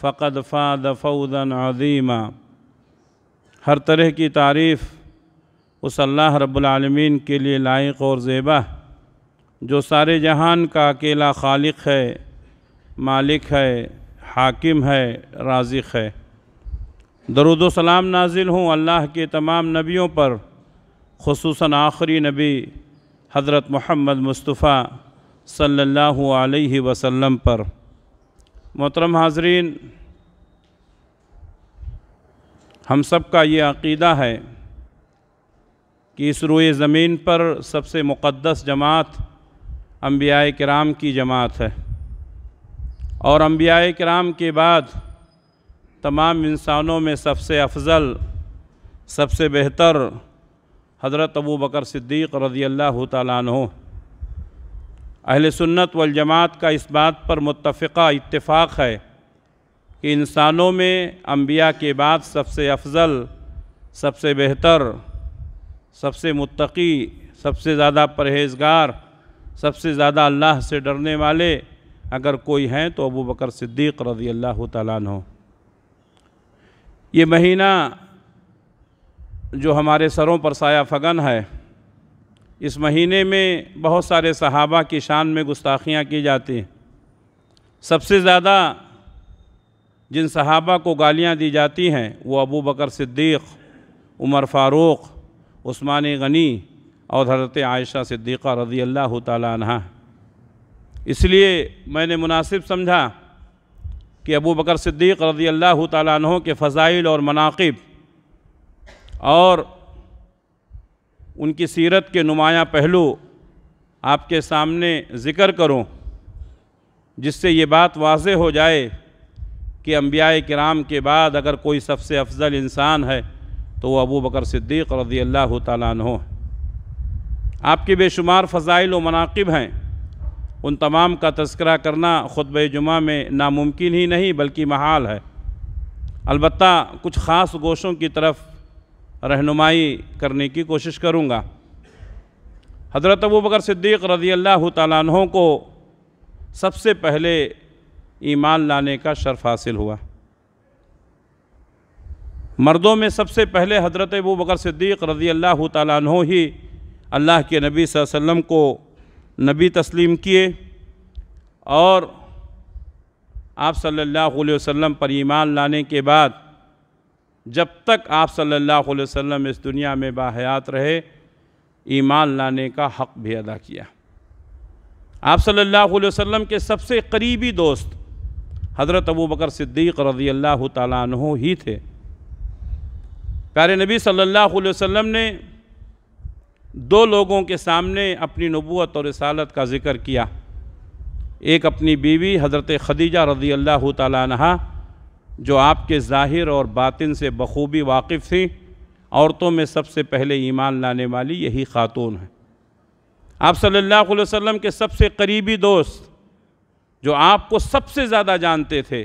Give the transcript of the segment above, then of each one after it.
فقد فاد فوزا عظیما ہر طرح کی تعریف اس اللہ رب العالمین کے لیے لائق اور زیبہ جو سارے جہان کا اکیلا خالق ہے مالک ہے حاکم ہے رازق ہے درود و سلام نازل ہوں اللہ کے تمام نبیوں پر خصوصاً آخری نبی حضرت محمد مصطفیٰ صلی اللہ علیہ وسلم پر محترم حاضرین ہم سب کا یہ عقیدہ ہے کہ اس روئے زمین پر سب سے مقدس جماعت انبیاء کرام کی جماعت ہے اور انبیاء کرام کے بعد تمام انسانوں میں سب سے افضل سب سے بہتر حضرت ابو بکر صدیق رضی اللہ تعالیٰ عنہ اہل سنت والجماعت کا اس بات پر متفقہ اتفاق ہے کہ انسانوں میں انبیاء کے بعد سب سے افضل سب سے بہتر سب سے متقی سب سے زیادہ پرہیزگار سب سے زیادہ اللہ سے ڈرنے والے اگر کوئی ہیں تو ابو بکر صدیق رضی اللہ تعالیٰ عنہ یہ مہینہ جو ہمارے سروں پر سایہ فگن ہے اس مہینے میں بہت سارے صحابہ کی شان میں گستاخیاں کی جاتی ہیں سب سے زیادہ جن صحابہ کو گالیاں دی جاتی ہیں وہ ابو بکر صدیق عمر فاروق عثمان غنی اور حضرت عائشہ صدیقہ رضی اللہ تعالیٰ عنہ اس لیے میں نے مناسب سمجھا کہ ابو بکر صدیق رضی اللہ تعالیٰ عنہ کے فضائل اور مناقب اور ان کی سیرت کے نمایاں پہلو آپ کے سامنے ذکر کروں جس سے یہ بات واضح ہو جائے کہ انبیاء کرام کے بعد اگر کوئی سب سے افضل انسان ہے تو وہ ابو بکر صدیق رضی اللہ تعالیٰ عنہ ہے آپ کے بے شمار فضائل و مناقب ہیں ان تمام کا تذکرہ کرنا خطبہ جمعہ میں ناممکن ہی نہیں بلکہ محال ہے البتہ کچھ خاص گوشوں کی طرف رہنمائی کرنے کی کوشش کروں گا حضرت ابو بکر صدیق رضی اللہ تعالیٰ عنہ کو سب سے پہلے ایمان لانے کا شرف حاصل ہوا مردوں میں سب سے پہلے حضرت ابو بکر صدیق رضی اللہ تعالیٰ عنہ ہی اللہ کے نبی صلی اللہ علیہ وسلم کو نبی تسلیم کیے اور آپ صلی اللہ علیہ وسلم پر ایمان لانے کے بعد جب تک آپ صلی اللہ علیہ وسلم اس دنیا میں باحیات رہے ایمان لانے کا حق بھی ادا کیا آپ صلی اللہ علیہ وسلم کے سب سے قریبی دوست حضرت ابو بکر صدیق رضی اللہ تعالیٰ عنہ ہی تھے پیارے نبی صلی اللہ علیہ وسلم نے دو لوگوں کے سامنے اپنی نبوت اور رسالت کا ذکر کیا ایک اپنی بیوی حضرت خدیجہ رضی اللہ تعالیٰ عنہ جو آپ کے ظاہر اور باطن سے بخوبی واقف تھیں عورتوں میں سب سے پہلے ایمان لانے والی یہی خاتون ہیں آپ صلی اللہ علیہ وسلم کے سب سے قریبی دوست جو آپ کو سب سے زیادہ جانتے تھے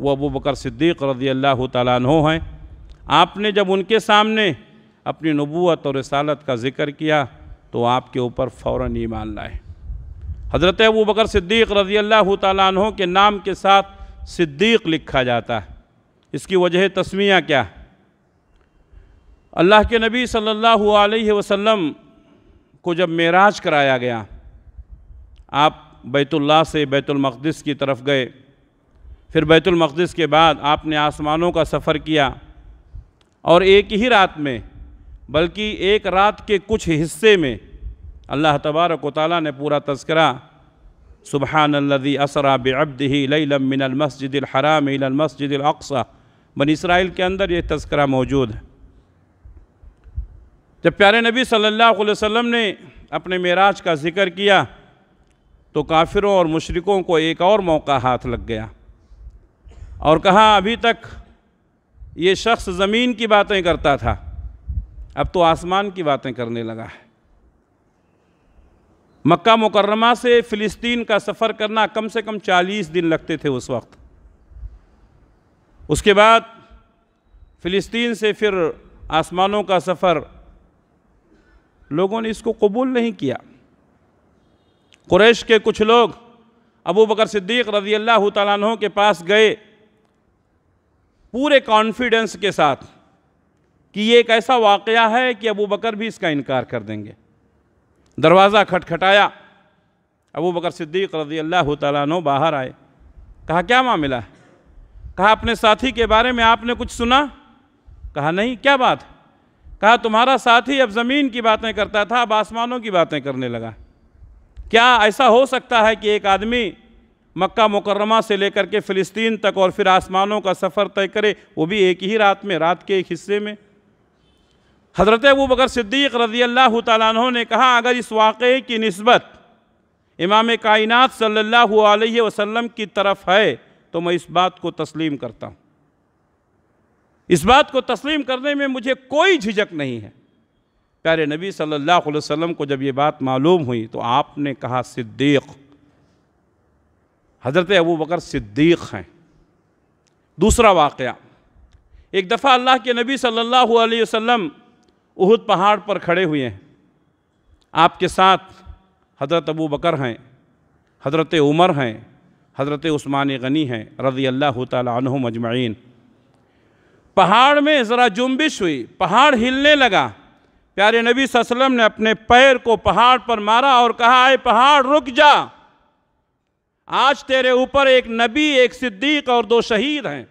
وہ ابو بکر صدیق رضی اللہ تعالیٰ عنہ ہیں آپ نے جب ان کے سامنے اپنی نبوت اور رسالت کا ذکر کیا تو آپ کے اوپر فوراً ایمان لائے حضرت ابو بکر صدیق رضی اللہ تعالیٰ عنہ کے نام کے ساتھ صدیق لکھا جاتا ہے اس کی وجہ تسمیہ کیا اللہ کے نبی صلی اللہ علیہ وسلم کو جب معراج کرایا گیا آپ بیت اللہ سے بیت المقدس کی طرف گئے پھر بیت المقدس کے بعد آپ نے آسمانوں کا سفر کیا اور ایک ہی رات میں بلکہ ایک رات کے کچھ حصے میں اللہ تبارک و تعالیٰ نے پورا تذکرہ سبحان الذي اسرا ليلا من المسجد الحرام الى المسجد الاقصى بن اسرائیل کے اندر یہ تذکرہ موجود ہے جب پیارے نبی صلی اللہ علیہ وسلم نے اپنے معراج کا ذکر کیا تو کافروں اور مشرکوں کو ایک اور موقع ہاتھ لگ گیا اور کہا ابھی تک یہ شخص زمین کی باتیں کرتا تھا اب تو آسمان کی باتیں کرنے لگا ہے مکہ مکرمہ سے فلسطین کا سفر کرنا کم سے کم چالیس دن لگتے تھے اس وقت اس کے بعد فلسطین سے پھر آسمانوں کا سفر لوگوں نے اس کو قبول نہیں کیا قریش کے کچھ لوگ ابو بکر صدیق رضی اللہ تعالیٰ عنہ کے پاس گئے پورے کانفیڈنس کے ساتھ کہ یہ ایک ایسا واقعہ ہے کہ ابو بکر بھی اس کا انکار کر دیں گے دروازہ کھٹکھٹایا ابو بکر صدیق رضی اللہ تعالیٰ نو باہر آئے کہا کیا معاملہ ہے کہا اپنے ساتھی کے بارے میں آپ نے کچھ سنا کہا نہیں کیا بات کہا تمہارا ساتھی اب زمین کی باتیں کرتا تھا اب آسمانوں کی باتیں کرنے لگا کیا ایسا ہو سکتا ہے کہ ایک آدمی مکہ مکرمہ سے لے کر کے فلسطین تک اور پھر آسمانوں کا سفر طے کرے وہ بھی ایک ہی رات میں رات کے ایک حصے میں حضرت ابو بکر صدیق رضی اللہ تعالیٰ عنہ نے کہا اگر اس واقعے کی نسبت امام کائنات صلی اللہ علیہ وسلم کی طرف ہے تو میں اس بات کو تسلیم کرتا ہوں اس بات کو تسلیم کرنے میں مجھے کوئی جھجک نہیں ہے پیارے نبی صلی اللہ علیہ وسلم کو جب یہ بات معلوم ہوئی تو آپ نے کہا صدیق حضرت ابو بکر صدیق ہیں دوسرا واقعہ ایک دفعہ اللہ کے نبی صلی اللہ علیہ وسلم اہد پہاڑ پر کھڑے ہوئے ہیں آپ کے ساتھ حضرت ابو بکر ہیں حضرت عمر ہیں حضرت عثمان غنی ہیں رضی اللہ تعالیٰ عنہ مجمعین پہاڑ میں ذرا جنبش ہوئی پہاڑ ہلنے لگا پیارے نبی صلی اللہ علیہ وسلم نے اپنے پیر کو پہاڑ پر مارا اور کہا اے پہاڑ رک جا آج تیرے اوپر ایک نبی ایک صدیق اور دو شہید ہیں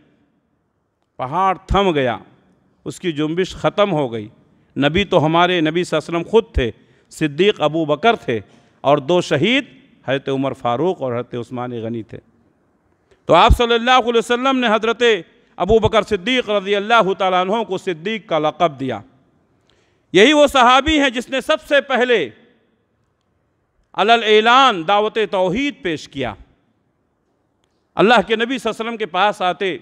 پہاڑ تھم گیا اس کی جنبش ختم ہو گئی نبی تو ہمارے نبی صلی اللہ علیہ وسلم خود تھے صدیق ابو بکر تھے اور دو شہید حیرت عمر فاروق اور حیرت عثمان غنی تھے تو آپ صلی اللہ علیہ وسلم نے حضرت ابو بکر صدیق رضی اللہ تعالیٰ عنہ کو صدیق کا لقب دیا یہی وہ صحابی ہیں جس نے سب سے پہلے اعلان دعوت توحید پیش کیا اللہ کے نبی صلی اللہ علیہ وسلم کے پاس آتے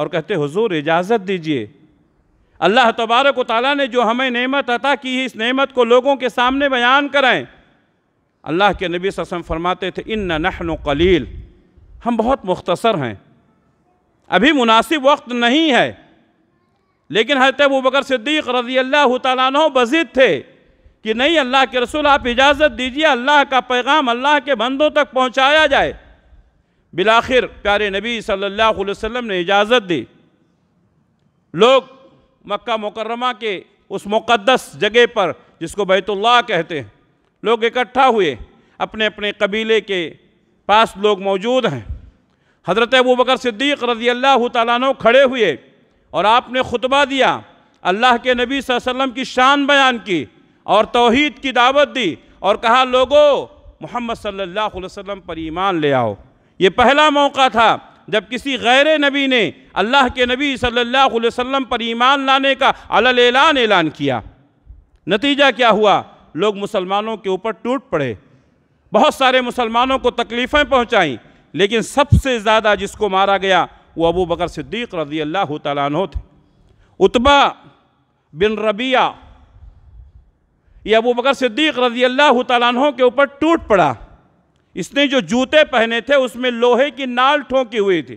اور کہتے حضور اجازت دیجئے اللہ تبارک و تعالیٰ نے جو ہمیں نعمت عطا کی ہے اس نعمت کو لوگوں کے سامنے بیان کرائیں اللہ کے نبی صلی اللہ علیہ وسلم فرماتے تھے ان نحن قلیل ہم بہت مختصر ہیں ابھی مناسب وقت نہیں ہے لیکن حضرت ابو بکر صدیق رضی اللہ تعالیٰ عنہ بزد تھے کہ نہیں اللہ کے رسول آپ اجازت دیجیے اللہ کا پیغام اللہ کے بندوں تک پہنچایا جائے بلاخر پیارے نبی صلی اللہ علیہ وسلم نے اجازت دی لوگ مکہ مکرمہ کے اس مقدس جگہ پر جس کو بیت اللہ کہتے ہیں لوگ اکٹھا ہوئے اپنے اپنے قبیلے کے پاس لوگ موجود ہیں حضرت ابو بکر صدیق رضی اللہ تعالیٰ نے کھڑے ہوئے اور آپ نے خطبہ دیا اللہ کے نبی صلی اللہ علیہ وسلم کی شان بیان کی اور توحید کی دعوت دی اور کہا لوگو محمد صلی اللہ علیہ وسلم پر ایمان لے آؤ یہ پہلا موقع تھا جب کسی غیر نبی نے اللہ کے نبی صلی اللہ علیہ وسلم پر ایمان لانے کا علل اعلان اعلان کیا نتیجہ کیا ہوا لوگ مسلمانوں کے اوپر ٹوٹ پڑے بہت سارے مسلمانوں کو تکلیفیں پہنچائیں لیکن سب سے زیادہ جس کو مارا گیا وہ ابو بکر صدیق رضی اللہ تعالیٰ عنہ تھے اتبا بن ربیہ یہ ابو بکر صدیق رضی اللہ تعالیٰ عنہ کے اوپر ٹوٹ پڑا اس نے جو جوتے پہنے تھے اس میں لوہے کی نال ٹھونکی ہوئی تھی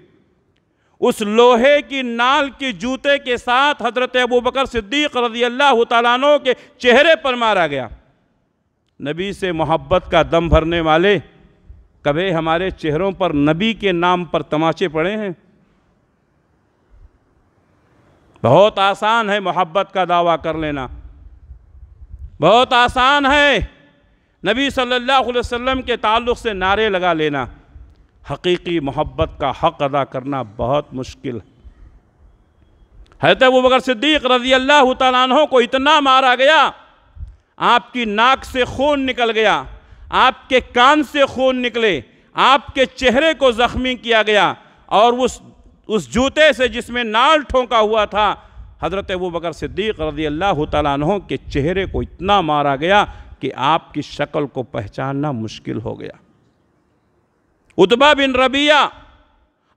اس لوہے کی نال کی جوتے کے ساتھ حضرت ابو بکر صدیق رضی اللہ تعالیٰ عنہ کے چہرے پر مارا گیا نبی سے محبت کا دم بھرنے والے کبھی ہمارے چہروں پر نبی کے نام پر تماشے پڑے ہیں بہت آسان ہے محبت کا دعویٰ کر لینا بہت آسان ہے نبی صلی اللہ علیہ وسلم کے تعلق سے نعرے لگا لینا حقیقی محبت کا حق ادا کرنا بہت مشکل ہے حضرت بکر صدیق رضی اللہ تعالیٰ عنہ کو اتنا مارا گیا آپ کی ناک سے خون نکل گیا آپ کے کان سے خون نکلے آپ کے چہرے کو زخمی کیا گیا اور اس اس جوتے سے جس میں نال ٹھونکا ہوا تھا حضرت ابو بکر صدیق رضی اللہ تعالیٰ عنہ کے چہرے کو اتنا مارا گیا کہ آپ کی شکل کو پہچاننا مشکل ہو گیا اتبا بن ربیہ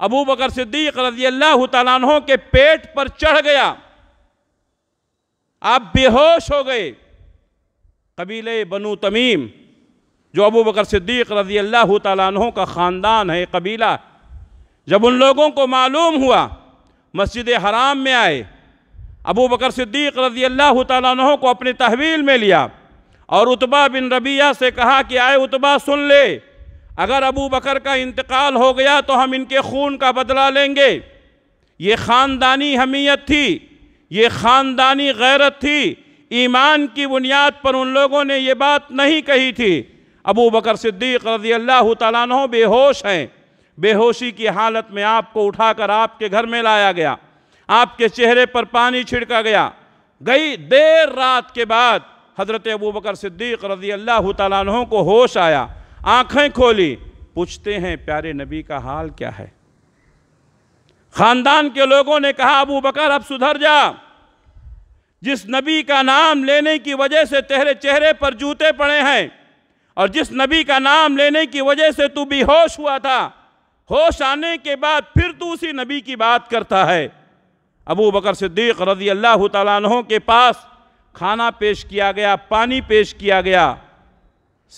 ابو بکر صدیق رضی اللہ تعالیٰ عنہ کے پیٹ پر چڑھ گیا آپ بے ہوش ہو گئے قبیلے بنو تمیم جو ابو بکر صدیق رضی اللہ تعالیٰ عنہ کا خاندان ہے قبیلہ جب ان لوگوں کو معلوم ہوا مسجد حرام میں آئے ابو بکر صدیق رضی اللہ تعالیٰ عنہ کو اپنی تحویل میں لیا اور اتبا بن ربیہ سے کہا کہ آئے عطبہ سن لے اگر ابو بکر کا انتقال ہو گیا تو ہم ان کے خون کا بدلہ لیں گے یہ خاندانی حمیت تھی یہ خاندانی غیرت تھی ایمان کی بنیاد پر ان لوگوں نے یہ بات نہیں کہی تھی ابو بکر صدیق رضی اللہ تعالیٰ عنہ بے ہوش ہیں بے ہوشی کی حالت میں آپ کو اٹھا کر آپ کے گھر میں لایا گیا آپ کے چہرے پر پانی چھڑکا گیا گئی دیر رات کے بعد حضرت ابو بکر صدیق رضی اللہ تعالیٰ عنہ کو ہوش آیا آنکھیں کھولی پوچھتے ہیں پیارے نبی کا حال کیا ہے خاندان کے لوگوں نے کہا ابو بکر اب سدھر جا جس نبی کا نام لینے کی وجہ سے تہرے چہرے پر جوتے پڑے ہیں اور جس نبی کا نام لینے کی وجہ سے تو بھی ہوش ہوا تھا ہوش آنے کے بعد پھر تو اسی نبی کی بات کرتا ہے ابو بکر صدیق رضی اللہ تعالیٰ عنہ کے پاس کھانا پیش کیا گیا پانی پیش کیا گیا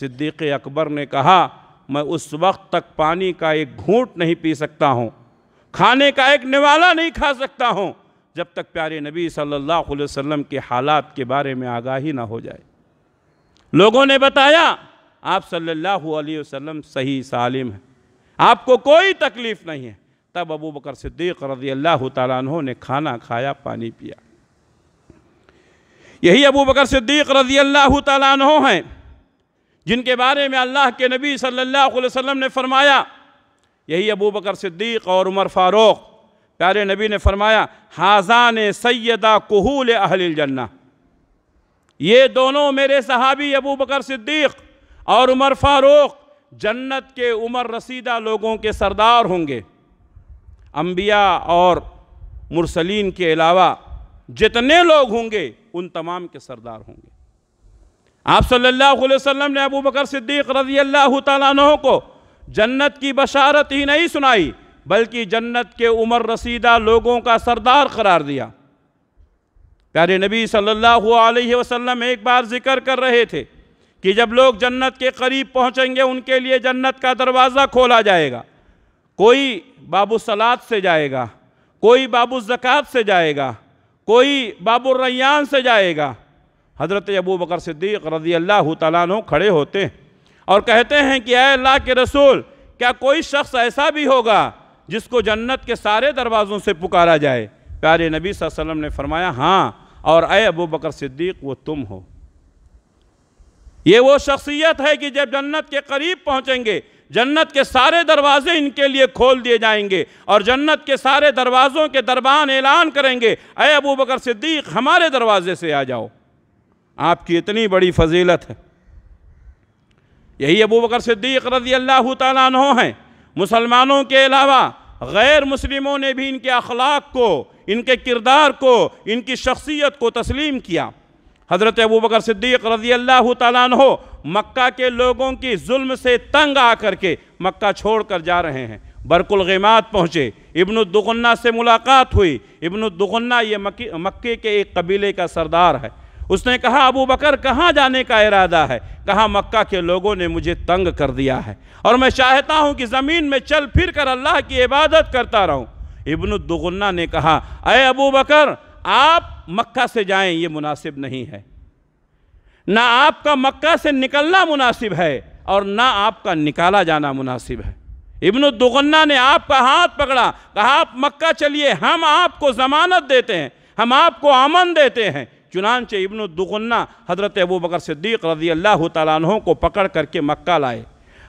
صدیق اکبر نے کہا میں اس وقت تک پانی کا ایک گھونٹ نہیں پی سکتا ہوں کھانے کا ایک نوالا نہیں کھا سکتا ہوں جب تک پیارے نبی صلی اللہ علیہ وسلم کے حالات کے بارے میں آگاہی نہ ہو جائے لوگوں نے بتایا آپ صلی اللہ علیہ وسلم صحیح سالم ہیں آپ کو کوئی تکلیف نہیں ہے تب ابو بکر صدیق رضی اللہ تعالیٰ عنہ نے کھانا کھایا پانی پیا یہی ابو بکر صدیق رضی اللہ تعالیٰ عنہ ہیں جن کے بارے میں اللہ کے نبی صلی اللہ علیہ وسلم نے فرمایا یہی ابو بکر صدیق اور عمر فاروق پیارے نبی نے فرمایا حاضان سیدہ کہول اہل الجنہ یہ دونوں میرے صحابی ابو بکر صدیق اور عمر فاروق جنت کے عمر رسیدہ لوگوں کے سردار ہوں گے انبیاء اور مرسلین کے علاوہ جتنے لوگ ہوں گے ان تمام کے سردار ہوں گے آپ صلی اللہ علیہ وسلم نے ابو بکر صدیق رضی اللہ تعالیٰ عنہ کو جنت کی بشارت ہی نہیں سنائی بلکہ جنت کے عمر رسیدہ لوگوں کا سردار قرار دیا پیارے نبی صلی اللہ علیہ وسلم ایک بار ذکر کر رہے تھے کہ جب لوگ جنت کے قریب پہنچیں گے ان کے لیے جنت کا دروازہ کھولا جائے گا کوئی باب سلاد سے جائے گا کوئی باب الزکات سے جائے گا کوئی باب الریان سے جائے گا حضرت ابو بکر صدیق رضی اللہ تعالیٰ عنہ کھڑے ہوتے ہیں اور کہتے ہیں کہ اے اللہ کے رسول کیا کوئی شخص ایسا بھی ہوگا جس کو جنت کے سارے دروازوں سے پکارا جائے پیارے نبی صلی اللہ علیہ وسلم نے فرمایا ہاں اور اے ابو بکر صدیق وہ تم ہو یہ وہ شخصیت ہے کہ جب جنت کے قریب پہنچیں گے جنت کے سارے دروازے ان کے لیے کھول دیے جائیں گے اور جنت کے سارے دروازوں کے دربان اعلان کریں گے اے ابو بکر صدیق ہمارے دروازے سے آ جاؤ آپ کی اتنی بڑی فضیلت ہے یہی ابو بکر صدیق رضی اللہ تعالیٰ عنہ ہیں مسلمانوں کے علاوہ غیر مسلموں نے بھی ان کے اخلاق کو ان کے کردار کو ان کی شخصیت کو تسلیم کیا حضرت ابو بکر صدیق رضی اللہ تعالیٰ عنہ مکہ کے لوگوں کی ظلم سے تنگ آ کر کے مکہ چھوڑ کر جا رہے ہیں برک الغیمات پہنچے ابن الدغنہ سے ملاقات ہوئی ابن الدغنہ یہ مکے کے ایک قبیلے کا سردار ہے اس نے کہا ابو بکر کہاں جانے کا ارادہ ہے کہا مکہ کے لوگوں نے مجھے تنگ کر دیا ہے اور میں چاہتا ہوں کہ زمین میں چل پھر کر اللہ کی عبادت کرتا رہوں ابن الدغنہ نے کہا اے ابو بکر آپ مکہ سے جائیں یہ مناسب نہیں ہے نہ آپ کا مکہ سے نکلنا مناسب ہے اور نہ آپ کا نکالا جانا مناسب ہے ابن الدغنہ نے آپ کا ہاتھ پکڑا کہا آپ مکہ چلیے ہم آپ کو ضمانت دیتے ہیں ہم آپ کو امن دیتے ہیں چنانچہ ابن الدغنہ حضرت ابو بکر صدیق رضی اللہ تعالیٰ عنہ کو پکڑ کر کے مکہ لائے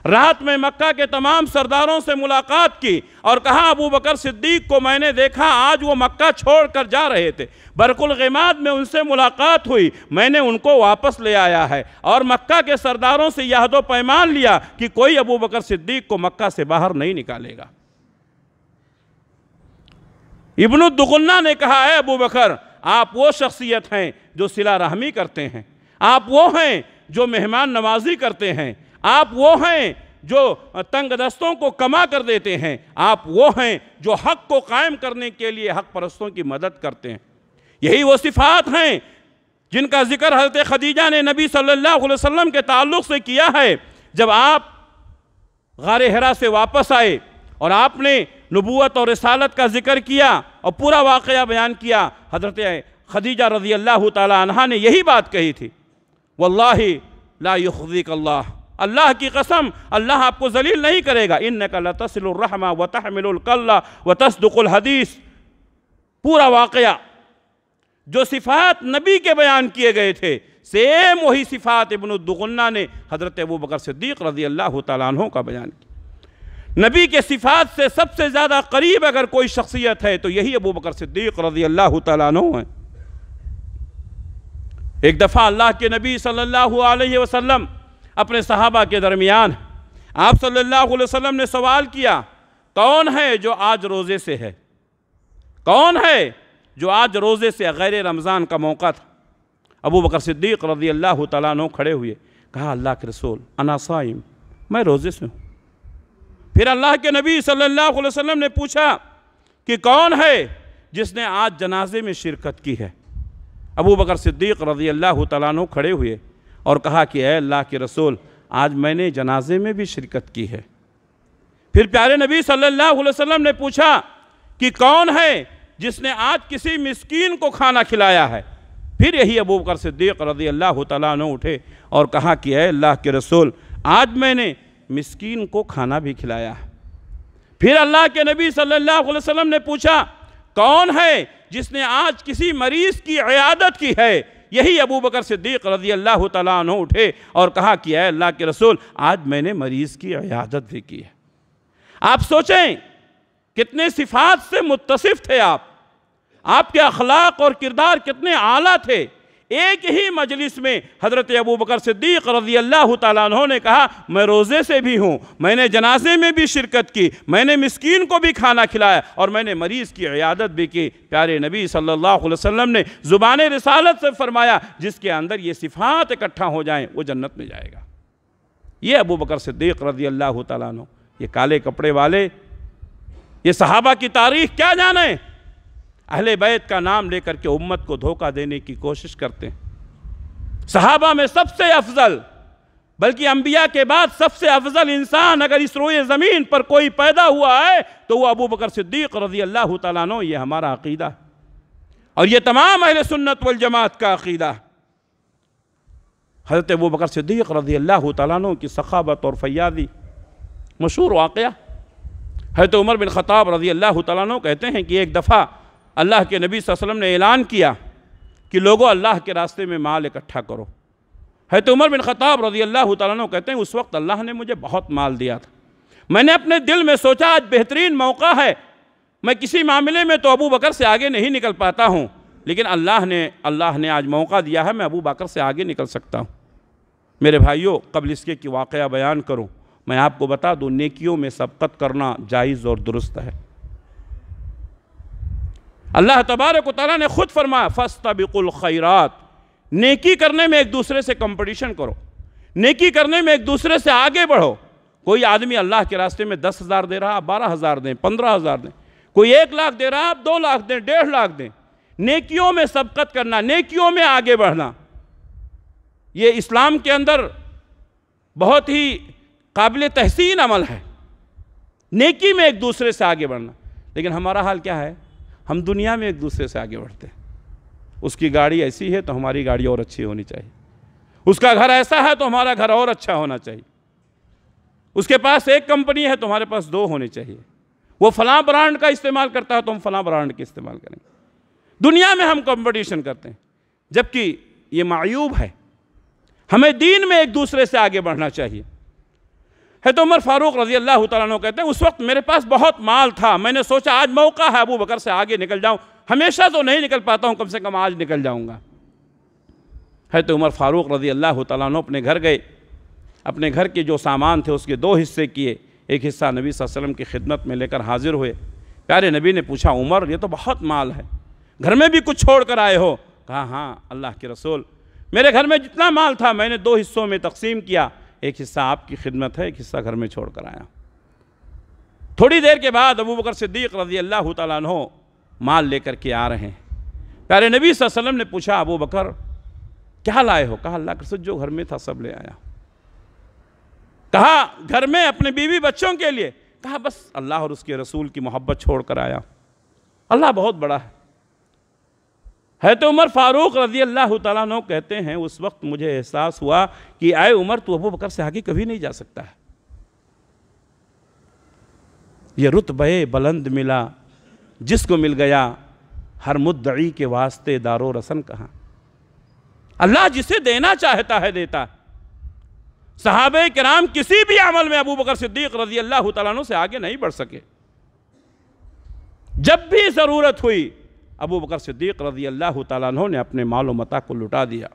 رات میں مکہ کے تمام سرداروں سے ملاقات کی اور کہا ابو بکر صدیق کو میں نے دیکھا آج وہ مکہ چھوڑ کر جا رہے تھے برق الغماد میں ان سے ملاقات ہوئی میں نے ان کو واپس لے آیا ہے اور مکہ کے سرداروں سے یہد و پیمان لیا کہ کوئی ابو بکر صدیق کو مکہ سے باہر نہیں نکالے گا ابن الدغنہ نے کہا ہے ابو بکر آپ وہ شخصیت ہیں جو صلح رحمی کرتے ہیں آپ وہ ہیں جو مہمان نوازی کرتے ہیں آپ وہ ہیں جو تنگ دستوں کو کما کر دیتے ہیں آپ وہ ہیں جو حق کو قائم کرنے کے لیے حق پرستوں کی مدد کرتے ہیں یہی وہ صفات ہیں جن کا ذکر حضرت خدیجہ نے نبی صلی اللہ علیہ وسلم کے تعلق سے کیا ہے جب آپ حرا سے واپس آئے اور آپ نے نبوت اور رسالت کا ذکر کیا اور پورا واقعہ بیان کیا حضرت خدیجہ رضی اللہ تعالیٰ عنہ نے یہی بات کہی تھی واللہ لا یخذیک اللہ اللہ کی قسم اللہ آپ کو ذلیل نہیں کرے گا انکا لتصل الرحمہ وتحمل القلہ وتصدق الحدیث پورا واقعہ جو صفات نبی کے بیان کیے گئے تھے سیم وہی صفات ابن الدغنہ نے حضرت ابو بکر صدیق رضی اللہ تعالیٰ عنہ کا بیان کیا نبی کے صفات سے سب سے زیادہ قریب اگر کوئی شخصیت ہے تو یہی ابو بکر صدیق رضی اللہ تعالیٰ عنہ ایک دفعہ اللہ کے نبی صلی اللہ علیہ وسلم اپنے صحابہ کے درمیان آپ صلی اللہ علیہ وسلم نے سوال کیا کون ہے جو آج روزے سے ہے کون ہے جو آج روزے سے غیر رمضان کا موقع تھا ابو بکر صدیق رضی اللہ تعالیٰ نو کھڑے ہوئے کہا اللہ کے رسول انا صائم میں روزے سے ہوں پھر اللہ کے نبی صلی اللہ علیہ وسلم نے پوچھا کہ کون ہے جس نے آج جنازے میں شرکت کی ہے ابو بکر صدیق رضی اللہ تعالیٰ نو کھڑے ہوئے اور کہا کہ اے اللہ کے رسول آج میں نے جنازے میں بھی شرکت کی ہے پھر پیارے نبی صلی اللہ علیہ وسلم نے پوچھا کہ کون ہے جس نے آج کسی مسکین کو کھانا کھلایا ہے پھر یہی ابو بکر صدیق رضی اللہ تعالیٰ نے اٹھے اور کہا کہ اے اللہ کے رسول آج میں نے مسکین کو کھانا بھی کھلایا ہے پھر اللہ کے نبی صلی اللہ علیہ وسلم نے پوچھا کون ہے جس نے آج کسی مریض کی عیادت کی ہے یہی ابو بکر صدیق رضی اللہ تعالیٰ عنہ اٹھے اور کہا کیا اللہ کے رسول آج میں نے مریض کی عیادت بھی کی ہے آپ سوچیں کتنے صفات سے متصف تھے آپ آپ کے اخلاق اور کردار کتنے عالی تھے ایک ہی مجلس میں حضرت ابو بکر صدیق رضی اللہ تعالیٰ عنہ نے کہا میں روزے سے بھی ہوں میں نے جنازے میں بھی شرکت کی میں نے مسکین کو بھی کھانا کھلایا اور میں نے مریض کی عیادت بھی کی پیارے نبی صلی اللہ علیہ وسلم نے زبان رسالت سے فرمایا جس کے اندر یہ صفات اکٹھا ہو جائیں وہ جنت میں جائے گا یہ ابو بکر صدیق رضی اللہ تعالیٰ عنہ یہ کالے کپڑے والے یہ صحابہ کی تاریخ کیا جانیں اہل بیت کا نام لے کر کے امت کو دھوکہ دینے کی کوشش کرتے ہیں صحابہ میں سب سے افضل بلکہ انبیاء کے بعد سب سے افضل انسان اگر اس روئے زمین پر کوئی پیدا ہوا ہے تو وہ ابو بکر صدیق رضی اللہ تعالیٰ نو یہ ہمارا عقیدہ اور یہ تمام اہل سنت والجماعت کا عقیدہ حضرت ابو بکر صدیق رضی اللہ تعالیٰ نو کی سخابت اور فیاضی مشہور واقعہ حضرت عمر بن خطاب رضی اللہ تعالیٰ کہتے ہیں کہ ایک دفعہ اللہ کے نبی صلی اللہ علیہ وسلم نے اعلان کیا کہ لوگوں اللہ کے راستے میں مال اکٹھا کرو ہے تو عمر بن خطاب رضی اللہ تعالیٰ عنہ کہتے ہیں اس وقت اللہ نے مجھے بہت مال دیا تھا میں نے اپنے دل میں سوچا آج بہترین موقع ہے میں کسی معاملے میں تو ابو بکر سے آگے نہیں نکل پاتا ہوں لیکن اللہ نے اللہ نے آج موقع دیا ہے میں ابو بکر سے آگے نکل سکتا ہوں میرے بھائیوں قبل اس کے واقعہ بیان کروں میں آپ کو بتا دوں نیکیوں میں سبقت کرنا جائز اور درست ہے اللہ تبارک و تعالیٰ نے خود فرمایا فَاسْتَبِقُ الْخَيْرَاتِ نیکی کرنے میں ایک دوسرے سے کمپٹیشن کرو نیکی کرنے میں ایک دوسرے سے آگے بڑھو کوئی آدمی اللہ کے راستے میں دس ہزار دے رہا آپ بارہ ہزار دیں پندرہ ہزار دیں کوئی ایک لاکھ دے رہا آپ دو لاکھ دیں ڈیڑھ لاکھ دیں نیکیوں میں سبقت کرنا نیکیوں میں آگے بڑھنا یہ اسلام کے اندر بہت ہی قابل تحسین عمل ہے نیکی میں ایک دوسرے سے آگے بڑھنا لیکن ہمارا حال کیا ہے ہم دنیا میں ایک دوسرے سے آگے بڑھتے ہیں اس کی گاڑی ایسی ہے تو ہماری گاڑی اور اچھی ہونی چاہیے اس کا گھر ایسا ہے تو ہمارا گھر اور اچھا ہونا چاہیے اس کے پاس ایک کمپنی ہے تو ہمارے پاس دو ہونی چاہیے وہ فلاں برانڈ کا استعمال کرتا ہے تو ہم فلاں برانڈ کا استعمال کریں گے دنیا میں ہم کمپٹیشن کرتے ہیں جبکہ یہ معیوب ہے ہمیں دین میں ایک دوسرے سے آگے بڑھنا چاہیے ہے تو عمر فاروق رضی اللہ تعالیٰ عنہ کہتے ہیں اس وقت میرے پاس بہت مال تھا میں نے سوچا آج موقع ہے ابو بکر سے آگے نکل جاؤں ہمیشہ تو نہیں نکل پاتا ہوں کم سے کم آج نکل جاؤں گا ہے تو عمر فاروق رضی اللہ تعالیٰ عنہ اپنے گھر گئے اپنے گھر کے جو سامان تھے اس کے دو حصے کیے ایک حصہ نبی صلی اللہ علیہ وسلم کی خدمت میں لے کر حاضر ہوئے پیارے نبی نے پوچھا عمر یہ تو بہت مال ہے گھر میں بھی کچھ چھوڑ کر آئے ہو کہا ہاں اللہ کے رسول میرے گھر میں جتنا مال تھا میں نے دو حصوں میں تقسیم کیا ایک حصہ آپ کی خدمت ہے ایک حصہ گھر میں چھوڑ کر آیا تھوڑی دیر کے بعد ابو بکر صدیق رضی اللہ تعالیٰ عنہ مال لے کر کے آ رہے ہیں پیارے نبی صلی اللہ علیہ وسلم نے پوچھا ابو بکر کیا لائے ہو کہا اللہ کرسد جو گھر میں تھا سب لے آیا کہا گھر میں اپنے بیوی بچوں کے لیے کہا بس اللہ اور اس کے رسول کی محبت چھوڑ کر آیا اللہ بہت بڑا ہے ہے تو عمر فاروق رضی اللہ تعالیٰ نو کہتے ہیں اس وقت مجھے احساس ہوا کہ آئے عمر تو ابو بکر سے آگے کبھی نہیں جا سکتا ہے یہ رتبے بلند ملا جس کو مل گیا ہر مدعی کے واسطے دار و رسن کہاں اللہ جسے دینا چاہتا ہے دیتا ہے صحابہ کرام کسی بھی عمل میں ابو بکر صدیق رضی اللہ تعالیٰ نو سے آگے نہیں بڑھ سکے جب بھی ضرورت ہوئی ابو بکر صدیق رضی اللہ تعالیٰ عنہ نے اپنے مال و مطاع کو لٹا دیا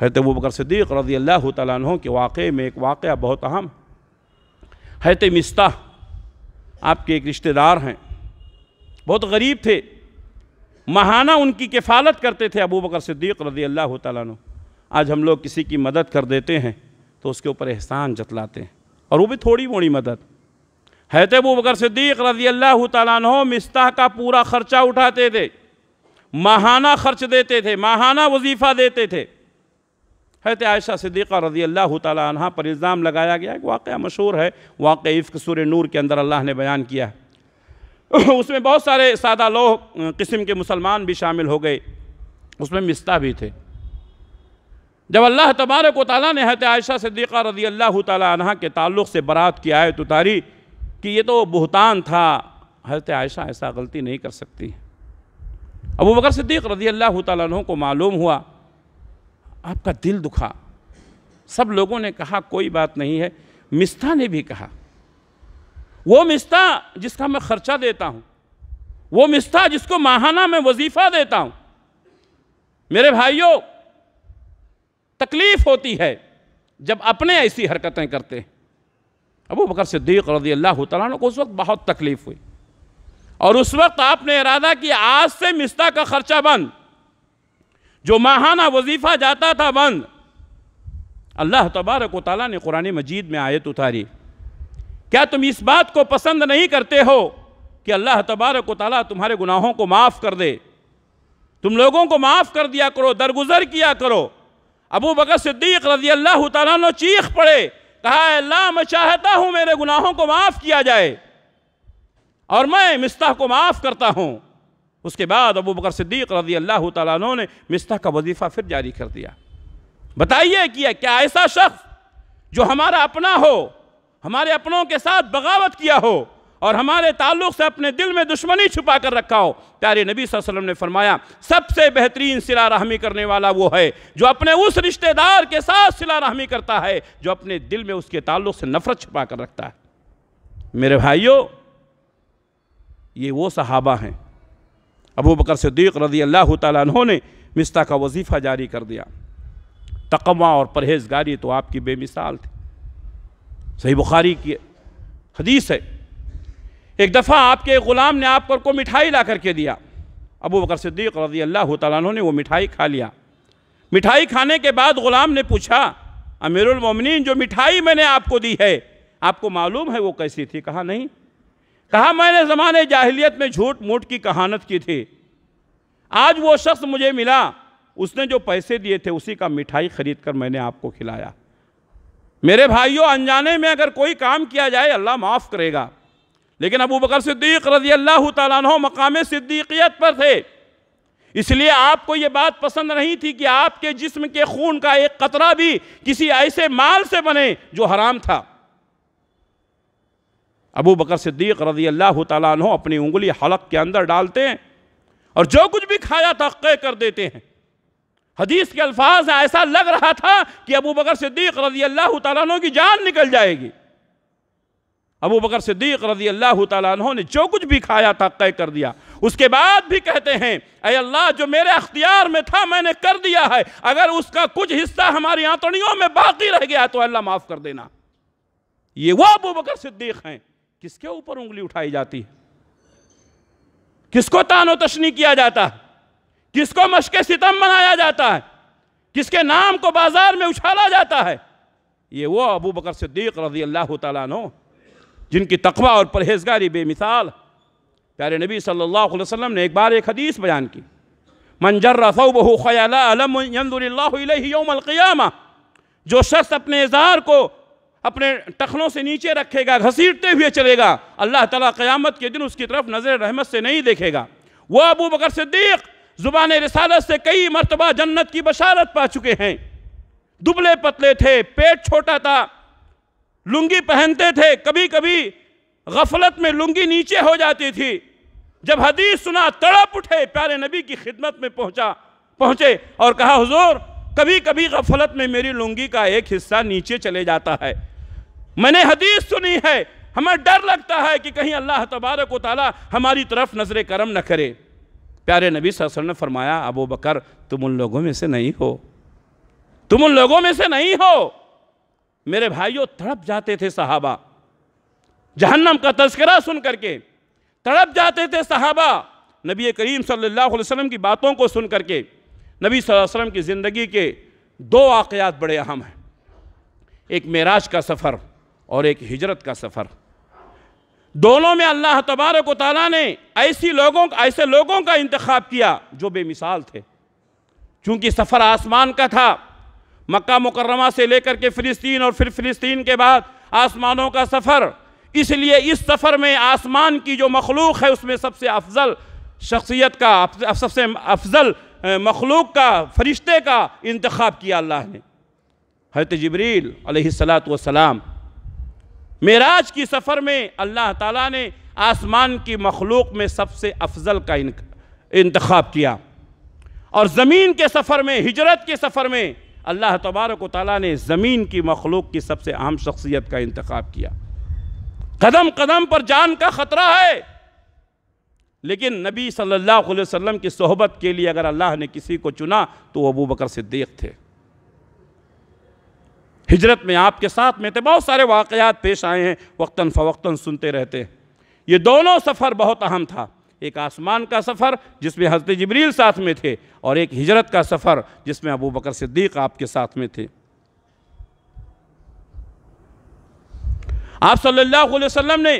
حضرت ابو بکر صدیق رضی اللہ تعالیٰ عنہ کے واقعے میں ایک واقعہ بہت اہم حضرت مستہ آپ کے ایک رشتہ دار ہیں بہت غریب تھے ماہانہ ان کی کفالت کرتے تھے ابو بکر صدیق رضی اللہ تعالیٰ عنہ آج ہم لوگ کسی کی مدد کر دیتے ہیں تو اس کے اوپر احسان جتلاتے ہیں اور وہ بھی تھوڑی موڑی مدد حیرت ابو بکر صدیق رضی اللہ تعالیٰ عنہ مستح کا پورا خرچہ اٹھاتے تھے ماہانہ خرچ دیتے تھے ماہانہ وظیفہ دیتے تھے حیرت عائشہ صدیقہ رضی اللہ تعالیٰ عنہ پر الزام لگایا گیا ایک کہ واقعہ مشہور ہے واقع عفق سور نور کے اندر اللہ نے بیان کیا اس میں بہت سارے سادہ لوہ قسم کے مسلمان بھی شامل ہو گئے اس میں مستح بھی تھے جب اللہ تبارک و تعالیٰ نے حیرت عائشہ صدیقہ رضی اللہ تعالیٰ عنہ کے تعلق سے برات کی آیت تو کہ یہ تو بہتان تھا حضرت عائشہ ایسا غلطی نہیں کر سکتی ابو بکر صدیق رضی اللہ تعالیٰ عنہ کو معلوم ہوا آپ کا دل دکھا سب لوگوں نے کہا کوئی بات نہیں ہے مستہ نے بھی کہا وہ مستہ جس کا میں خرچہ دیتا ہوں وہ مستہ جس کو ماہانہ میں وظیفہ دیتا ہوں میرے بھائیوں تکلیف ہوتی ہے جب اپنے ایسی حرکتیں کرتے ہیں ابو بکر صدیق رضی اللہ تعالیٰ کو اس وقت بہت تکلیف ہوئی اور اس وقت آپ نے ارادہ کیا آج سے مستہ کا خرچہ بند جو ماہانہ وظیفہ جاتا تھا بند اللہ تبارک و تعالیٰ نے قرآن مجید میں آیت اتاری کیا تم اس بات کو پسند نہیں کرتے ہو کہ اللہ تبارک و تعالیٰ تمہارے گناہوں کو معاف کر دے تم لوگوں کو معاف کر دیا کرو درگزر کیا کرو ابو بکر صدیق رضی اللہ تعالیٰ نے چیخ پڑے کہا اللہ میں چاہتا ہوں میرے گناہوں کو معاف کیا جائے اور میں مستح کو معاف کرتا ہوں اس کے بعد ابو بکر صدیق رضی اللہ تعالیٰ عنہ نے مستح کا وظیفہ پھر جاری کر دیا بتائیے کیا کیا ایسا شخص جو ہمارا اپنا ہو ہمارے اپنوں کے ساتھ بغاوت کیا ہو اور ہمارے تعلق سے اپنے دل میں دشمنی چھپا کر رکھا ہو پیارے نبی صلی اللہ علیہ وسلم نے فرمایا سب سے بہترین صلح رحمی کرنے والا وہ ہے جو اپنے اس رشتہ دار کے ساتھ صلح رحمی کرتا ہے جو اپنے دل میں اس کے تعلق سے نفرت چھپا کر رکھتا ہے میرے بھائیوں یہ وہ صحابہ ہیں ابو بکر صدیق رضی اللہ تعالیٰ عنہ نے مستہ کا وظیفہ جاری کر دیا تقوی اور پرہیزگاری تو آپ کی بے مثال تھی صحیح بخاری کی حدیث ہے ایک دفعہ آپ کے غلام نے آپ کو مٹھائی لا کر کے دیا ابو بکر صدیق رضی اللہ تعالیٰ عنہ نے وہ مٹھائی کھا لیا مٹھائی کھانے کے بعد غلام نے پوچھا امیر المومنین جو مٹھائی میں نے آپ کو دی ہے آپ کو معلوم ہے وہ کیسی تھی کہا نہیں کہا میں نے زمانے جاہلیت میں جھوٹ موٹ کی کہانت کی تھی آج وہ شخص مجھے ملا اس نے جو پیسے دیے تھے اسی کا مٹھائی خرید کر میں نے آپ کو کھلایا میرے بھائیوں انجانے میں اگر کوئی کام کیا جائے اللہ معاف کرے گا لیکن ابو بکر صدیق رضی اللہ تعالیٰ عنہ مقام صدیقیت پر تھے اس لیے آپ کو یہ بات پسند نہیں تھی کہ آپ کے جسم کے خون کا ایک قطرہ بھی کسی ایسے مال سے بنے جو حرام تھا ابو بکر صدیق رضی اللہ تعالیٰ عنہ اپنی انگلی حلق کے اندر ڈالتے ہیں اور جو کچھ بھی کھایا توقع کر دیتے ہیں حدیث کے الفاظ ایسا لگ رہا تھا کہ ابو بکر صدیق رضی اللہ تعالیٰ عنہ کی جان نکل جائے گی ابو بکر صدیق رضی اللہ تعالیٰ عنہ نے جو کچھ بھی کھایا تھا طے کر دیا اس کے بعد بھی کہتے ہیں اے اللہ جو میرے اختیار میں تھا میں نے کر دیا ہے اگر اس کا کچھ حصہ ہماری آنتڑیوں میں باقی رہ گیا تو اللہ معاف کر دینا یہ وہ ابو بکر صدیق ہیں کس کے اوپر انگلی اٹھائی جاتی ہے کس کو تان و تشنی کیا جاتا ہے کس کو مشق ستم بنایا جاتا ہے کس کے نام کو بازار میں اچھالا جاتا ہے یہ وہ ابو بکر صدیق رضی اللہ تعالیٰ عنہ جن کی تقوی اور پرہیزگاری بے مثال پیارے نبی صلی اللہ علیہ وسلم نے ایک بار ایک حدیث بیان کی من جر خیالا لم ينظر اللہ علیہ یوم القیامہ جو شخص اپنے اظہار کو اپنے ٹخنوں سے نیچے رکھے گا گھسیٹتے ہوئے چلے گا اللہ تعالیٰ قیامت کے دن اس کی طرف نظر رحمت سے نہیں دیکھے گا وہ ابو بکر صدیق زبان رسالت سے کئی مرتبہ جنت کی بشارت پا چکے ہیں دبلے پتلے تھے پیٹ چھوٹا تھا لنگی پہنتے تھے کبھی کبھی غفلت میں لنگی نیچے ہو جاتی تھی جب حدیث سنا تڑپ اٹھے پیارے نبی کی خدمت میں پہنچا پہنچے اور کہا حضور کبھی کبھی غفلت میں میری لنگی کا ایک حصہ نیچے چلے جاتا ہے میں نے حدیث سنی ہے ہمیں ڈر لگتا ہے کہ کہیں اللہ تبارک و تعالی ہماری طرف نظر کرم نہ کرے پیارے نبی صلی اللہ علیہ وسلم نے فرمایا ابو بکر تم ان لوگوں میں سے نہیں ہو تم ان لوگوں میں سے نہیں ہو میرے بھائیوں تڑپ جاتے تھے صحابہ جہنم کا تذکرہ سن کر کے تڑپ جاتے تھے صحابہ نبی کریم صلی اللہ علیہ وسلم کی باتوں کو سن کر کے نبی صلی اللہ علیہ وسلم کی زندگی کے دو واقعات بڑے اہم ہیں ایک معراج کا سفر اور ایک ہجرت کا سفر دونوں میں اللہ تبارک و تعالیٰ نے ایسی لوگوں ایسے لوگوں کا انتخاب کیا جو بے مثال تھے چونکہ سفر آسمان کا تھا مکہ مکرمہ سے لے کر کے فلسطین اور پھر فلسطین کے بعد آسمانوں کا سفر اس لیے اس سفر میں آسمان کی جو مخلوق ہے اس میں سب سے افضل شخصیت کا سب سے افضل مخلوق کا فرشتے کا انتخاب کیا اللہ نے حیرت جبریل علیہ السلام میراج معراج کی سفر میں اللہ تعالیٰ نے آسمان کی مخلوق میں سب سے افضل کا انتخاب کیا اور زمین کے سفر میں ہجرت کے سفر میں اللہ تبارک و تعالیٰ نے زمین کی مخلوق کی سب سے اہم شخصیت کا انتخاب کیا قدم قدم پر جان کا خطرہ ہے لیکن نبی صلی اللہ علیہ وسلم کی صحبت کے لیے اگر اللہ نے کسی کو چنا تو وہ ابو بکر صدیق تھے ہجرت میں آپ کے ساتھ میں تھے بہت سارے واقعات پیش آئے ہیں وقتاً فوقتاً سنتے رہتے ہیں یہ دونوں سفر بہت اہم تھا ایک آسمان کا سفر جس میں حضرت جبریل ساتھ میں تھے اور ایک ہجرت کا سفر جس میں ابو بکر صدیق آپ کے ساتھ میں تھے آپ صلی اللہ علیہ وسلم نے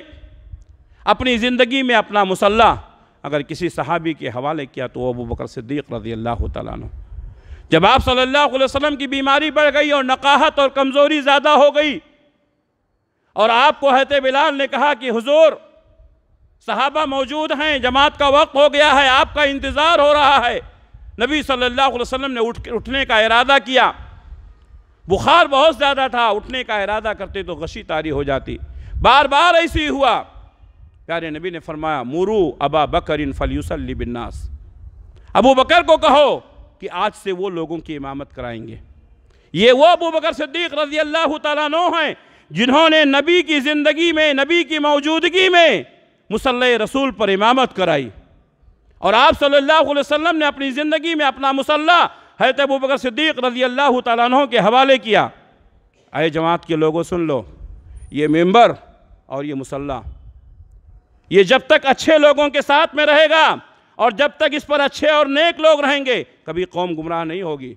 اپنی زندگی میں اپنا مسلح اگر کسی صحابی کے حوالے کیا تو ابو بکر صدیق رضی اللہ تعالیٰ عنہ جب آپ صلی اللہ علیہ وسلم کی بیماری بڑھ گئی اور نقاہت اور کمزوری زیادہ ہو گئی اور آپ کو حت بلال نے کہا کہ حضور صحابہ موجود ہیں جماعت کا وقت ہو گیا ہے آپ کا انتظار ہو رہا ہے نبی صلی اللہ علیہ وسلم نے اٹھنے کا ارادہ کیا بخار بہت زیادہ تھا اٹھنے کا ارادہ کرتے تو غشی تاری ہو جاتی بار بار ایسی ہوا پیارے نبی نے فرمایا مورو ابا بکر ان فلیوس البناس ابو بکر کو کہو کہ آج سے وہ لوگوں کی امامت کرائیں گے یہ وہ ابو بکر صدیق رضی اللہ تعالیٰ نو ہیں جنہوں نے نبی کی زندگی میں نبی کی موجودگی میں مسلح رسول پر امامت کرائی اور آپ صلی اللہ علیہ وسلم نے اپنی زندگی میں اپنا مسلح ابو بکر صدیق رضی اللہ تعالیٰ عنہ کے حوالے کیا آئے جماعت کے لوگوں سن لو یہ ممبر اور یہ مسلح یہ جب تک اچھے لوگوں کے ساتھ میں رہے گا اور جب تک اس پر اچھے اور نیک لوگ رہیں گے کبھی قوم گمراہ نہیں ہوگی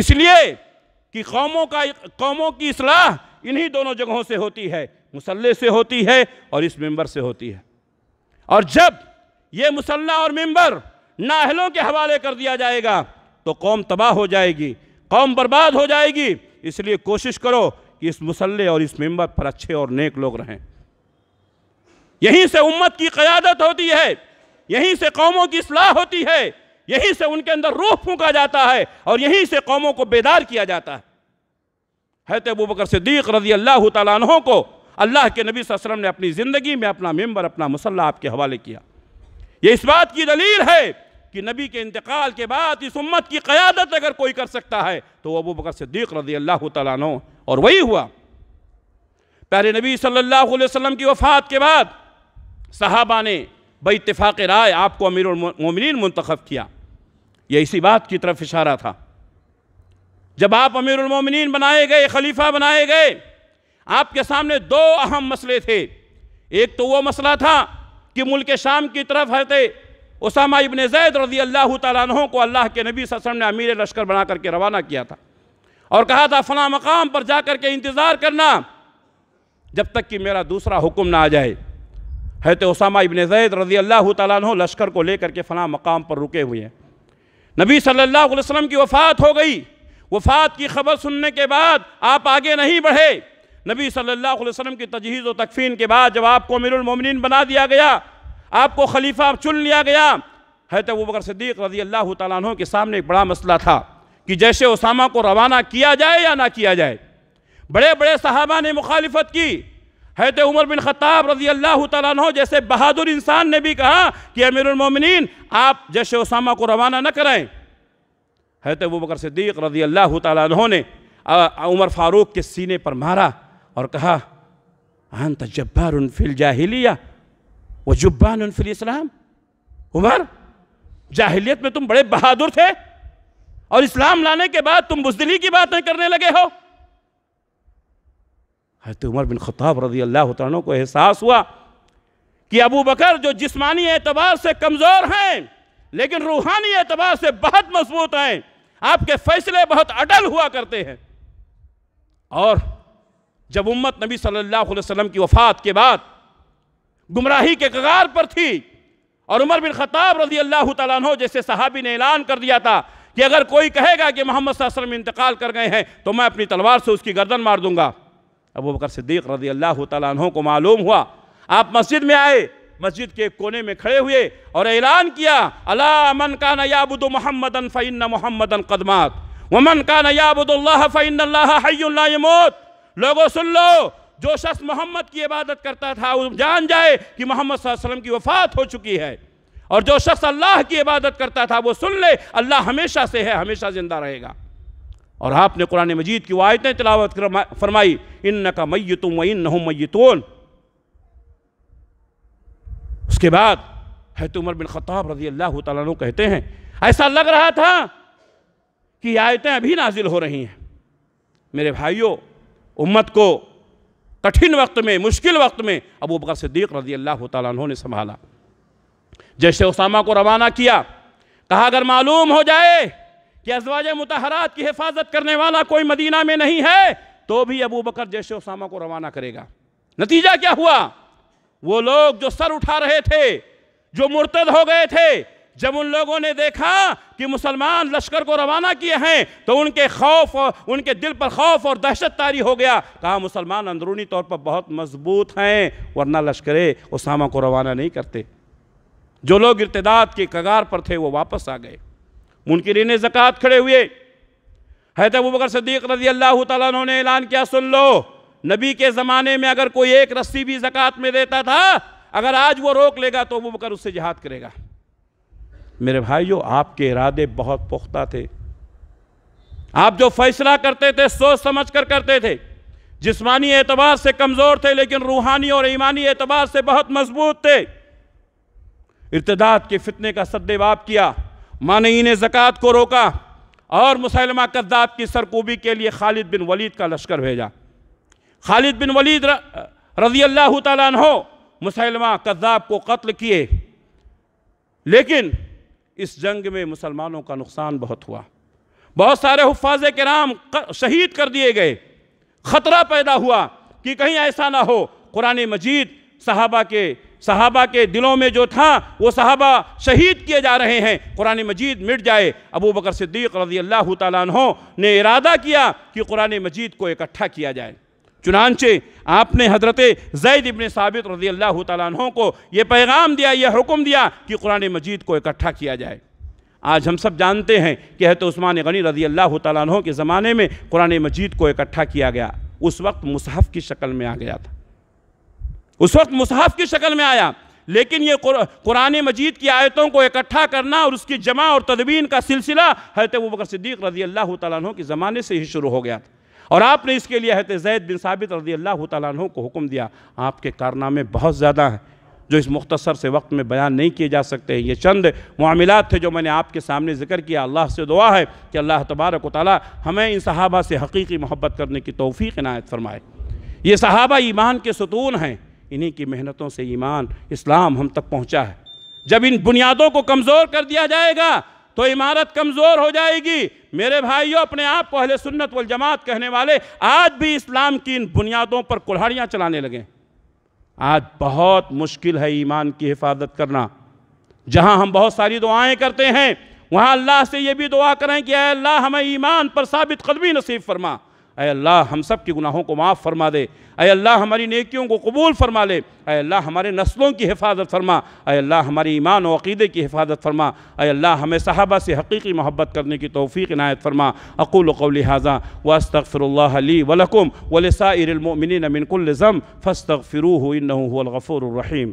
اس لیے کہ قوموں کا قوموں کی اصلاح انہی دونوں جگہوں سے ہوتی ہے مسلح سے ہوتی ہے اور اس ممبر سے ہوتی ہے اور جب یہ مسلح اور ممبر نااہلوں کے حوالے کر دیا جائے گا تو قوم تباہ ہو جائے گی قوم برباد ہو جائے گی اس لیے کوشش کرو کہ اس مسلح اور اس ممبر پر اچھے اور نیک لوگ رہیں یہیں سے امت کی قیادت ہوتی ہے یہیں سے قوموں کی اصلاح ہوتی ہے یہیں سے ان کے اندر روح پھونکا جاتا ہے اور یہیں سے قوموں کو بیدار کیا جاتا ہے حید ابو بکر صدیق رضی اللہ تعالیٰ عنہوں کو اللہ کے نبی صلی اللہ علیہ وسلم نے اپنی زندگی میں اپنا ممبر اپنا مسلح آپ کے حوالے کیا یہ اس بات کی دلیل ہے کہ نبی کے انتقال کے بعد اس امت کی قیادت اگر کوئی کر سکتا ہے تو وہ ابو بکر صدیق رضی اللہ تعالیٰ عنہ اور وہی ہوا پہلے نبی صلی اللہ علیہ وسلم کی وفات کے بعد صحابہ نے بے اتفاق رائے آپ کو امیر المومنین منتخب کیا یہ اسی بات کی طرف اشارہ تھا جب آپ امیر المومنین بنائے گئے خلیفہ بنائے گئے آپ کے سامنے دو اہم مسئلے تھے ایک تو وہ مسئلہ تھا کہ ملک شام کی طرف حضرت عسامہ اسامہ ابن زید رضی اللہ تعالیٰ عنہ کو اللہ کے نبی صلی اللہ علیہ وسلم نے امیر لشکر بنا کر کے روانہ کیا تھا اور کہا تھا فلاں مقام پر جا کر کے انتظار کرنا جب تک کہ میرا دوسرا حکم نہ آ جائے حضرت اسامہ ابن زید رضی اللہ تعالیٰ عنہ لشکر کو لے کر کے فلاں مقام پر رکے ہوئے ہیں نبی صلی اللہ علیہ وسلم کی وفات ہو گئی وفات کی خبر سننے کے بعد آپ آگے نہیں بڑھے نبی صلی اللہ علیہ وسلم کی تجہیز و تکفین کے بعد جب آپ کو امیر المومنین بنا دیا گیا آپ کو خلیفہ چن لیا گیا ہے تو بکر صدیق رضی اللہ تعالیٰ عنہ کے سامنے ایک بڑا مسئلہ تھا کہ جیش اسامہ کو روانہ کیا جائے یا نہ کیا جائے بڑے بڑے صحابہ نے مخالفت کی حیرت عمر بن خطاب رضی اللہ تعالیٰ عنہ جیسے بہادر انسان نے بھی کہا کہ امیر المومنین آپ جیش اسامہ کو روانہ نہ کرائیں حیرت ابو بکر صدیق رضی اللہ تعالیٰ عنہ نے عمر فاروق کے سینے پر مارا اور کہا انت جبار فی الجاہلیہ و جبان فی الاسلام عمر جاہلیت میں تم بڑے بہادر تھے اور اسلام لانے کے بعد تم بزدلی کی باتیں کرنے لگے ہو حضرت عمر بن خطاب رضی اللہ عنہ کو احساس ہوا کہ ابو بکر جو جسمانی اعتبار سے کمزور ہیں لیکن روحانی اعتبار سے بہت مضبوط ہیں آپ کے فیصلے بہت اٹل ہوا کرتے ہیں اور جب امت نبی صلی اللہ علیہ وسلم کی وفات کے بعد گمراہی کے قغار پر تھی اور عمر بن خطاب رضی اللہ تعالیٰ عنہ جیسے صحابی نے اعلان کر دیا تھا کہ اگر کوئی کہے گا کہ محمد صلی اللہ علیہ وسلم انتقال کر گئے ہیں تو میں اپنی تلوار سے اس کی گردن مار دوں گا ابو بکر صدیق رضی اللہ تعالیٰ عنہ کو معلوم ہوا آپ مسجد میں آئے مسجد کے کونے میں کھڑے ہوئے اور اعلان کیا اللہ من محمد محمد اللہ فإن اللہ حی لوگوں سن لو جو شخص محمد کی عبادت کرتا تھا وہ جان جائے کہ محمد صلی اللہ علیہ وسلم کی وفات ہو چکی ہے اور جو شخص اللہ کی عبادت کرتا تھا وہ سن لے اللہ ہمیشہ سے ہے ہمیشہ زندہ رہے گا اور آپ نے قرآن مجید کی آیتیں تلاوت فرمائی انکا میتم و انہم میتون اس کے بعد ہیت عمر بن خطاب رضی اللہ تعالیٰ کہتے ہیں ایسا لگ رہا تھا کہ یہ آیتیں ابھی نازل ہو رہی ہیں میرے بھائیوں امت کو کٹھن وقت میں مشکل وقت میں ابو بکر صدیق رضی اللہ تعالیٰ عنہ نے سنبھالا جیسے اسامہ کو روانہ کیا کہا اگر معلوم ہو جائے کہ ازواج متحرات کی حفاظت کرنے والا کوئی مدینہ میں نہیں ہے تو بھی ابو بکر جیسے اسامہ کو روانہ کرے گا نتیجہ کیا ہوا وہ لوگ جو سر اٹھا رہے تھے جو مرتد ہو گئے تھے جب ان لوگوں نے دیکھا کہ مسلمان لشکر کو روانہ کیے ہیں تو ان کے خوف ان کے دل پر خوف اور دہشت تاری ہو گیا کہا مسلمان اندرونی طور پر بہت مضبوط ہیں ورنہ لشکرے اسامہ کو روانہ نہیں کرتے جو لوگ ارتداد کے کگار پر تھے وہ واپس آ گئے منکرین زکاة زکوٰۃ کھڑے ہوئے حیدر ابو بکر صدیق رضی اللہ تعالیٰ انہوں نے اعلان کیا سن لو نبی کے زمانے میں اگر کوئی ایک رسی بھی زکوٰۃ میں دیتا تھا اگر آج وہ روک لے گا تو ابو بکر اس سے جہاد کرے گا میرے بھائیو آپ کے ارادے بہت پختہ تھے آپ جو فیصلہ کرتے تھے سوچ سمجھ کر کرتے تھے جسمانی اعتبار سے کمزور تھے لیکن روحانی اور ایمانی اعتبار سے بہت مضبوط تھے ارتداد کے فتنے کا صدب باب کیا مانعین زکاة زکوٰۃ کو روکا اور مسلمہ کذاب کی سرکوبی کے لیے خالد بن ولید کا لشکر بھیجا خالد بن ولید رضی اللہ تعالیٰ عنہ مسلمہ قذاب کو قتل کیے لیکن اس جنگ میں مسلمانوں کا نقصان بہت ہوا بہت سارے حفاظ کرام شہید کر دیے گئے خطرہ پیدا ہوا کہ کہیں ایسا نہ ہو قرآن مجید صحابہ کے صحابہ کے دلوں میں جو تھا وہ صحابہ شہید کیے جا رہے ہیں قرآن مجید مٹ جائے ابو بکر صدیق رضی اللہ تعالیٰ عنہ نے ارادہ کیا کہ قرآن مجید کو اکٹھا کیا جائے چنانچہ آپ نے حضرت زید ابن ثابت رضی اللہ تعالیٰ عنہ کو یہ پیغام دیا یہ حکم دیا کہ قرآن مجید کو اکٹھا کیا جائے آج ہم سب جانتے ہیں کہ حضرت عثمان غنی رضی اللہ تعالیٰ عنہ کے زمانے میں قرآن مجید کو اکٹھا کیا گیا اس وقت مصحف کی شکل میں آ گیا تھا اس وقت مصحف کی شکل میں آیا لیکن یہ قرآن مجید کی آیتوں کو اکٹھا کرنا اور اس کی جمع اور تدبین کا سلسلہ حضرت صدیق رضی اللہ تعالیٰ عنہ کے زمانے سے ہی شروع ہو گیا تھا اور آپ نے اس کے لیے زید بن ثابت رضی اللہ تعالیٰ عنہ کو حکم دیا آپ کے کارنامے بہت زیادہ ہیں جو اس مختصر سے وقت میں بیان نہیں کیے جا سکتے یہ چند معاملات تھے جو میں نے آپ کے سامنے ذکر کیا اللہ سے دعا ہے کہ اللہ تبارک و تعالی ہمیں ان صحابہ سے حقیقی محبت کرنے کی توفیق عنایت فرمائے یہ صحابہ ایمان کے ستون ہیں انہی کی محنتوں سے ایمان اسلام ہم تک پہنچا ہے جب ان بنیادوں کو کمزور کر دیا جائے گا تو عمارت کمزور ہو جائے گی میرے بھائیوں اپنے آپ کو اہل سنت والجماعت کہنے والے آج بھی اسلام کی ان بنیادوں پر کلھاڑیاں چلانے لگیں آج بہت مشکل ہے ایمان کی حفاظت کرنا جہاں ہم بہت ساری دعائیں کرتے ہیں وہاں اللہ سے یہ بھی دعا کریں کہ اے اللہ ہمیں ایمان پر ثابت قدمی نصیب فرما اے اللہ ہم سب کے گناہوں کو معاف فرما دے اے اللہ ہماری نیکیوں کو قبول فرما لے اے اللہ ہمارے نسلوں کی حفاظت فرما اے اللہ ہماری ایمان و عقیدے کی حفاظت فرما اے اللہ ہمیں صحابہ سے حقیقی محبت کرنے کی توفیق عنایت فرما عقول قول حاضہ واستغفر اللہ علی ولکم ولسا المؤمنین من نمنک ذنب فاستغفروه تق فروح الغفور الرحیم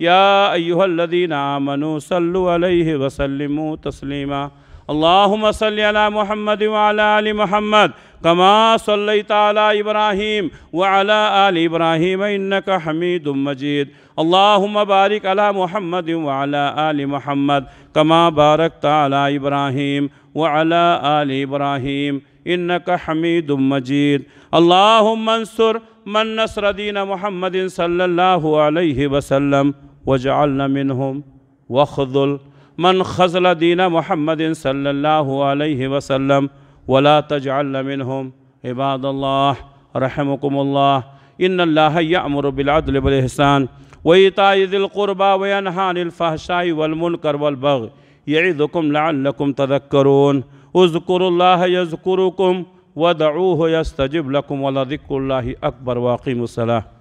يا أيها الذين آمنوا صلوا عليه وسلموا تسليما اللهم صل على محمد وعلى آل محمد كما صليت على إبراهيم وعلى آل إبراهيم إنك حميد مجيد اللهم بارك على محمد وعلى آل محمد كما باركت على إبراهيم وعلى آل إبراهيم إنك حميد مجيد اللهم انصر من نصر دين محمد صلى الله عليه وسلم واجعلنا منهم واخذل من خذل دين محمد صلى الله عليه وسلم ولا تجعلنا منهم عباد الله رحمكم الله إن الله يأمر بالعدل والإحسان وإيتاء ذي القربى وينهى عن الفحشاء والمنكر والبغي يعظكم لعلكم تذكرون اذكروا الله يذكركم ودعوه يستجب لكم ولذكر الله أكبر وأقيموا الصلاة